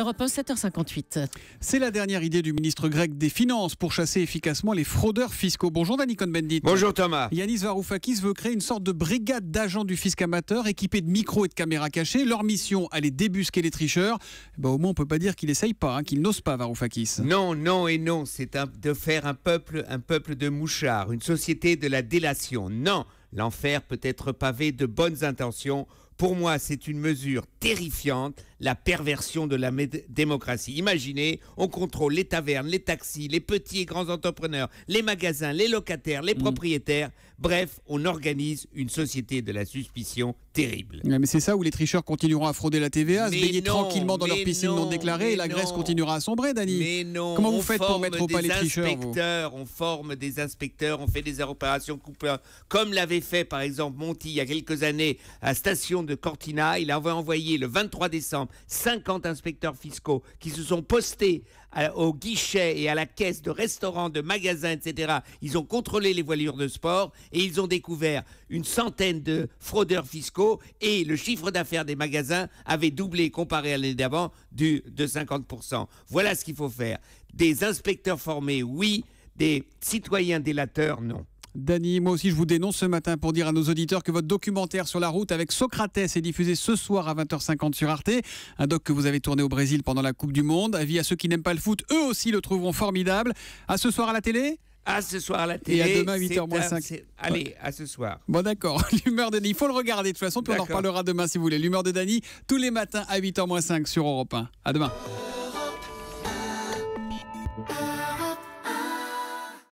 Europe 7h58. C'est la dernière idée du ministre grec des Finances pour chasser efficacement les fraudeurs fiscaux. Bonjour Danny bendit Bonjour Thomas. Yanis Varoufakis veut créer une sorte de brigade d'agents du fisc amateur équipés de micros et de caméras cachées. Leur mission, aller débusquer les tricheurs. Bah, au moins, on peut pas dire qu'il essaye pas, hein, qu'il n'ose pas Varoufakis. Non, non et non. C'est de faire un peuple, un peuple de mouchards, une société de la délation. Non, l'enfer peut être pavé de bonnes intentions pour moi, c'est une mesure terrifiante, la perversion de la démocratie. Imaginez, on contrôle les tavernes, les taxis, les petits et grands entrepreneurs, les magasins, les locataires, les mm. propriétaires. Bref, on organise une société de la suspicion terrible. Mais c'est ça où les tricheurs continueront à frauder la TVA, à se baigner tranquillement dans leur piscine non, déclarée, et la Grèce continuera à sombrer, Dani. Mais non. Comment vous faites pour mettre au pas les tricheurs On forme des inspecteurs, on fait des opérations coupées. comme l'avait fait par exemple Monty, il y a quelques années à Station de de Cortina. Il avait envoyé le 23 décembre 50 inspecteurs fiscaux qui se sont postés au guichet et à la caisse de restaurants, de magasins, etc. Ils ont contrôlé les voilures de sport et ils ont découvert une centaine de fraudeurs fiscaux et le chiffre d'affaires des magasins avait doublé comparé à l'année d'avant de 50%. Voilà ce qu'il faut faire. Des inspecteurs formés, oui. Des citoyens délateurs, non. Dany, moi aussi je vous dénonce ce matin pour dire à nos auditeurs que votre documentaire sur la route avec Socrates est diffusé ce soir à 20h50 sur Arte, un doc que vous avez tourné au Brésil pendant la Coupe du Monde. Avis à ceux qui n'aiment pas le foot, eux aussi le trouveront formidable. À ce soir à la télé à ce soir à la télé. Et à demain 8 h – Allez, à ce soir. Bon d'accord, l'humeur de Dany, il faut le regarder de toute façon, puis on en reparlera demain si vous voulez. L'humeur de Dany, tous les matins à 8h-5 sur Europe 1. À demain.